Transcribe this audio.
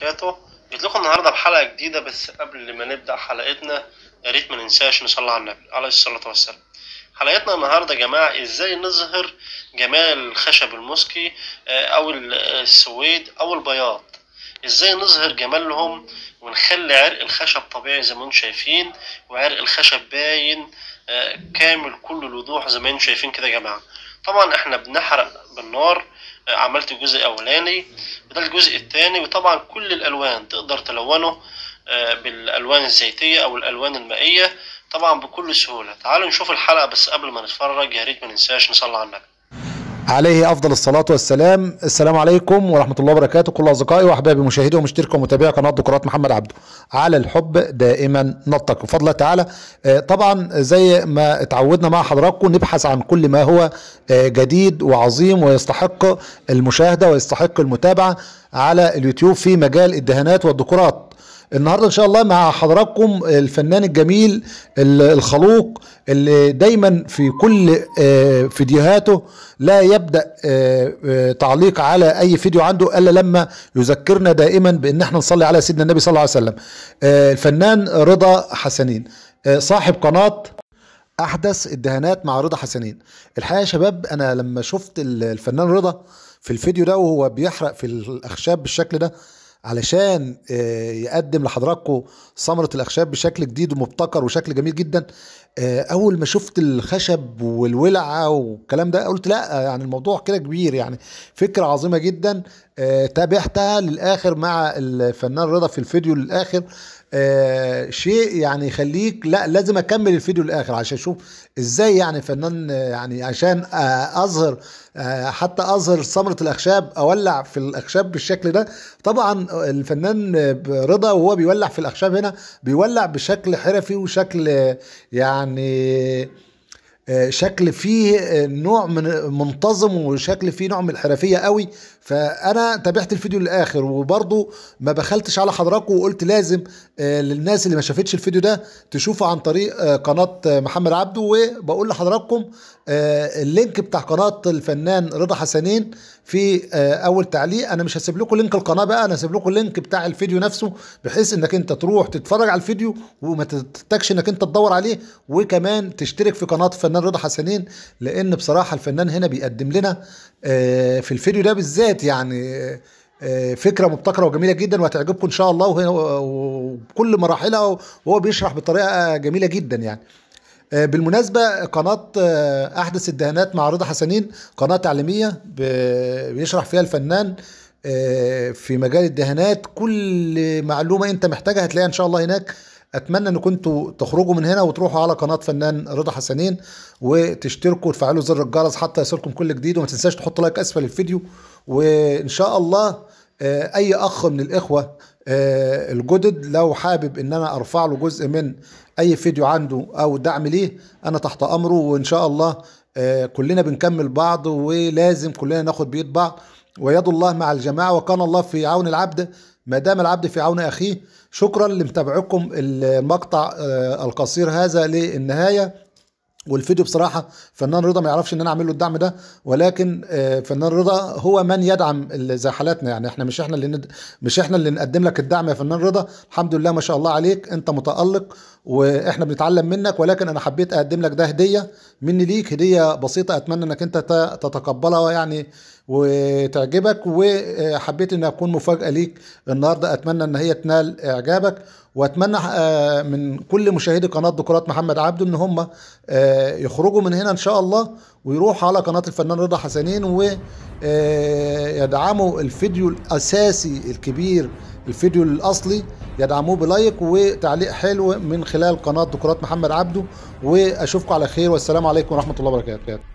وبركاته جيت لكم النهارده بحلقه جديده بس قبل ما نبدا حلقتنا يا ريت ما ننساش نصلي على النبي عليه الصلاه والسلام حلقتنا النهارده يا جماعه ازاي نظهر جمال الخشب المسكي آه، او آه، السويد او البياض ازاي نظهر جمالهم ونخلي عرق الخشب طبيعي زي ما انتم شايفين وعرق الخشب باين آه، كامل كل الوضوح زي ما انتم شايفين كده يا جماعه طبعا احنا بنحرق بالنار آه، عملت الجزء الاولاني وده الجزء الثاني وطبعا كل الالوان تقدر تلونه آه، بالالوان الزيتيه او الالوان المائيه طبعا بكل سهوله تعالوا نشوف الحلقه بس قبل ما نتفرج يا ريت ما ننساش نصلي على النبي عليه أفضل الصلاة والسلام السلام عليكم ورحمة الله وبركاته كل أصدقائي وأحبابي مشاهدي ومشتركي ومتابعي قناة دكتورات محمد عبده على الحب دائما نلتقي بفضل الله تعالى آه، طبعا زي ما اتعودنا مع حضراتكم نبحث عن كل ما هو آه، جديد وعظيم ويستحق المشاهدة ويستحق المتابعة على اليوتيوب في مجال الدهانات والدكورات النهارده ان شاء الله مع حضراتكم الفنان الجميل الخلوق اللي دايما في كل آه، فيديوهاته لا يبدا آه، آه، تعليق على اي فيديو عنده الا لما يذكرنا دائما بان احنا نصلي على سيدنا النبي صلى الله عليه وسلم الفنان رضا حسنين صاحب قناه احدث الدهانات مع رضا حسنين الحقيقه يا شباب انا لما شفت الفنان رضا في الفيديو ده وهو بيحرق في الاخشاب بالشكل ده علشان آه، يقدم لحضراتكم ثمرة الأخشاب بشكل جديد ومبتكر وشكل جميل جدا آه، أول ما شفت الخشب والولعة والكلام ده قلت لا آه، يعني الموضوع كده كبير يعني فكرة عظيمة جدا تابعتها للآخر مع الفنان رضا في الفيديو للآخر آه، شيء يعني يخليك لا لازم اكمل الفيديو للاخر عشان اشوف ازاي يعني فنان آه، يعني عشان آه، اظهر حتى اظهر ثمره الاخشاب اولع في الاخشاب بالشكل ده طبعا الفنان رضا وهو بيولع في الاخشاب هنا بيولع بشكل حرفي وشكل يعني آه، شكل فيه آه، نوع من منتظم وشكل فيه نوع من الحرفيه قوي فانا تابعت الفيديو للاخر وبرضه ما بخلتش على حضراتكم وقلت لازم آه، للناس اللي ما شافتش الفيديو ده تشوفه عن طريق قناه محمد عبده وبقول لحضراتكم اللينك بتاع قناه الفنان رضا حسنين في اول تعليق انا مش هسيب لكم لينك القناه بقى انا هسيب لكم اللينك بتاع الفيديو نفسه بحيث انك انت تروح تتفرج على الفيديو وما تحتاجش انك انت تدور عليه وكمان تشترك في قناه فنان الفنان رضا حسنين لان بصراحه الفنان هنا بيقدم لنا آه، في الفيديو ده بالذات يعني آه، آه، فكره مبتكره وجميله جدا وهتعجبكم ان شاء الله وكل مراحلها وهو بيشرح بطريقه جميله جدا يعني بالمناسبة قناة أحدث الدهانات مع رضا حسنين قناة تعليمية بيشرح فيها الفنان في مجال الدهانات كل معلومة أنت محتاجها هتلاقيها إن شاء الله هناك اتمنى ان كنتوا تخرجوا من هنا وتروحوا على قناه فنان رضا حسنين وتشتركوا وتفعلوا زر الجرس حتى يصلكم كل جديد وما تنساش تحط لايك اسفل الفيديو وان شاء الله آه، اي اخ من الاخوه آه، الجدد لو حابب ان انا ارفع له جزء من اي فيديو عنده او دعم ليه انا تحت امره وان شاء الله آه، كلنا بنكمل بعض ولازم كلنا ناخد بيد بعض ويد الله مع الجماعه وكان الله في عون العبد ما دام العبد في عون اخيه شكرا لمتابعكم المقطع آه، القصير هذا للنهايه والفيديو بصراحة فنان رضا ما يعرفش ان انا اعمل له الدعم ده ولكن آه، فنان رضا هو من يدعم زي حالاتنا يعني احنا مش احنا اللي ند... مش احنا اللي نقدم لك الدعم يا فنان رضا الحمد لله ما شاء الله عليك انت متألق واحنا بنتعلم منك ولكن انا حبيت اقدم لك ده هدية مني ليك هدية بسيطة اتمنى انك انت تتقبلها يعني وتعجبك وحبيت ان اكون مفاجاه ليك النهارده اتمنى ان هي تنال اعجابك واتمنى آه، من كل مشاهدي قناه بكرات محمد عبده ان هم آه، يخرجوا من هنا ان شاء الله ويروحوا على قناه الفنان رضا حسنين ويدعموا آه، الفيديو الاساسي الكبير الفيديو الاصلي يدعموه بلايك وتعليق حلو من خلال قناه دكتورات محمد عبده واشوفكم على خير والسلام عليكم ورحمه الله وبركاته